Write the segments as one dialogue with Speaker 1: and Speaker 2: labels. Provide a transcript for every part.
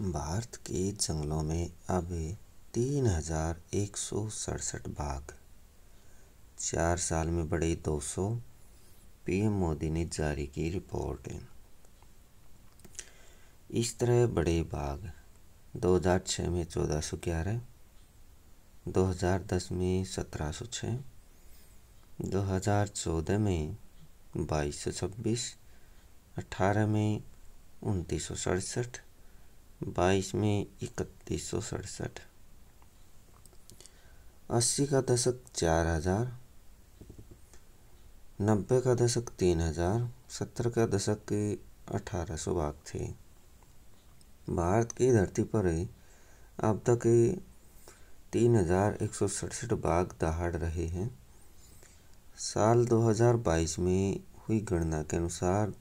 Speaker 1: भारत के जंगलों में अब तीन हजार एक सौ सड़सठ बाघ चार साल में बड़े दो सौ पीएम मोदी ने जारी की रिपोर्ट इस तरह बड़े बाघ 2006 में चौदह सौ ग्यारह दो हजार दस में सत्रह सौ हजार चौदह में बाईस सौ छब्बीस अठारह में उनतीस सौ सड़सठ बाईस में इकतीस सौ सड़सठ अस्सी का दशक चार हज़ार नब्बे का दशक तीन हज़ार सत्तर का दशक अठारह सौ भाग थे भारत की धरती पर अब तक तीन हज़ार एक सौ सड़सठ बाघ दहाड़ रहे हैं साल 2022 में हुई गणना के अनुसार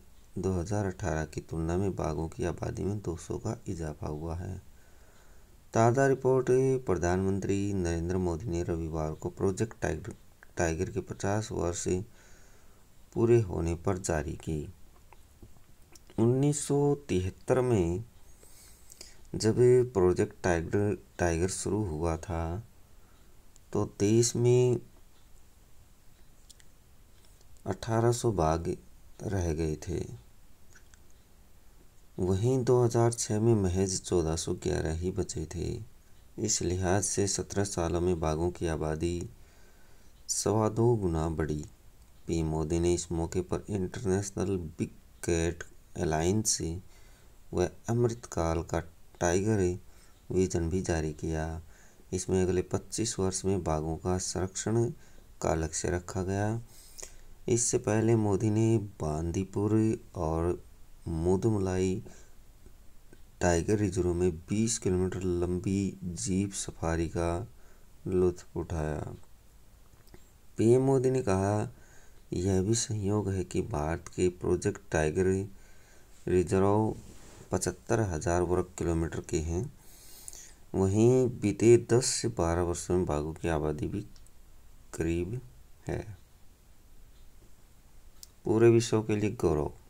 Speaker 1: 2018 की तुलना में बाघों की आबादी में 200 का इजाफा हुआ है ताज़ा रिपोर्ट प्रधानमंत्री नरेंद्र मोदी ने रविवार को प्रोजेक्ट टाइगर टाइगर के 50 वर्ष पूरे होने पर जारी की 1973 में जब प्रोजेक्ट टाइगर टाइगर शुरू हुआ था तो देश में 1800 बाघ रह गए थे वहीं 2006 में महज 1411 ही बचे थे इस लिहाज से 17 सालों में बाघों की आबादी सवा दो गुना बढ़ी पीएम मोदी ने इस मौके पर इंटरनेशनल बिग कैट अलाइंस से वह अमृतकाल का टाइगर विजन भी जारी किया इसमें अगले 25 वर्ष में बाघों का संरक्षण का लक्ष्य रखा गया इससे पहले मोदी ने बांदीपुर और मुदमलाई टाइगर रिजर्व में 20 किलोमीटर लंबी जीप सफारी का लुत्फ उठाया पीएम मोदी ने कहा यह भी संयोग है कि भारत के प्रोजेक्ट टाइगर रिजर्व पचहत्तर हज़ार वर्ग किलोमीटर के हैं वहीं बीते 10 से 12 वर्षों में बाघों की आबादी भी करीब है पूरे विश्व के लिए गौरव